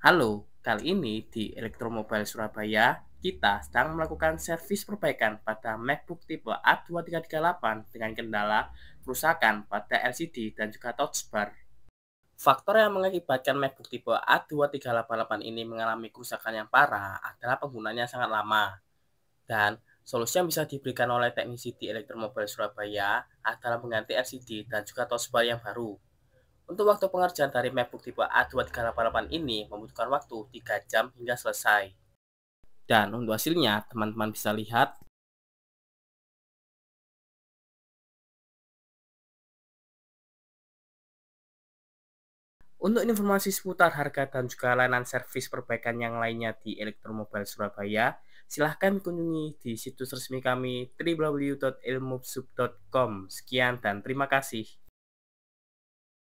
Halo, kali ini di Elektromobile Surabaya, kita sedang melakukan servis perbaikan pada MacBook tipe A2338 dengan kendala kerusakan pada LCD dan juga touch bar. Faktor yang mengakibatkan MacBook tipe A2388 ini mengalami kerusakan yang parah adalah penggunanya sangat lama. Dan solusi yang bisa diberikan oleh teknisi di Elektromobile Surabaya adalah mengganti LCD dan juga touch bar yang baru. Untuk waktu pengerjaan dari MacBook tipe A2388 ini membutuhkan waktu 3 jam hingga selesai. Dan untuk hasilnya, teman-teman bisa lihat Untuk informasi seputar harga dan juga layanan servis perbaikan yang lainnya di Elektromobile Surabaya, silahkan kunjungi di situs resmi kami www.ilmubsub.com. Sekian dan terima kasih.